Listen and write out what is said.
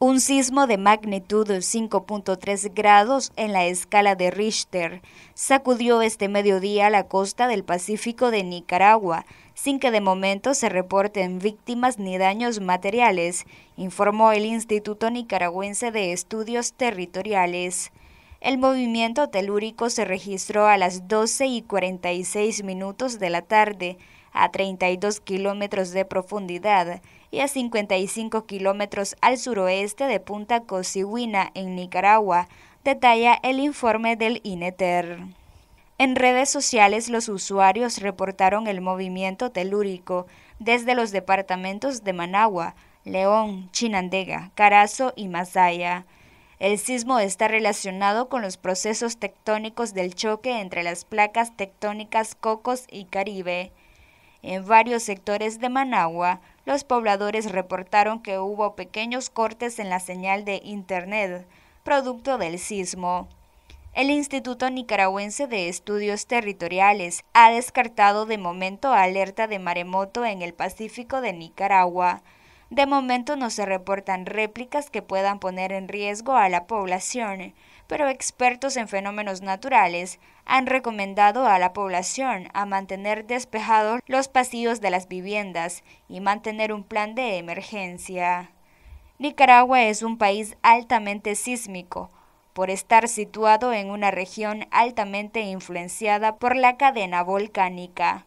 un sismo de magnitud 5.3 grados en la escala de Richter sacudió este mediodía la costa del Pacífico de Nicaragua, sin que de momento se reporten víctimas ni daños materiales, informó el Instituto Nicaragüense de Estudios Territoriales. El movimiento telúrico se registró a las 12 y 46 minutos de la tarde, a 32 kilómetros de profundidad y a 55 kilómetros al suroeste de Punta Cocihuina, en Nicaragua, detalla el informe del INETER. En redes sociales los usuarios reportaron el movimiento telúrico desde los departamentos de Managua, León, Chinandega, Carazo y Masaya. El sismo está relacionado con los procesos tectónicos del choque entre las placas tectónicas Cocos y Caribe. En varios sectores de Managua, los pobladores reportaron que hubo pequeños cortes en la señal de Internet, producto del sismo. El Instituto Nicaragüense de Estudios Territoriales ha descartado de momento alerta de maremoto en el Pacífico de Nicaragua, de momento no se reportan réplicas que puedan poner en riesgo a la población, pero expertos en fenómenos naturales han recomendado a la población a mantener despejados los pasillos de las viviendas y mantener un plan de emergencia. Nicaragua es un país altamente sísmico, por estar situado en una región altamente influenciada por la cadena volcánica.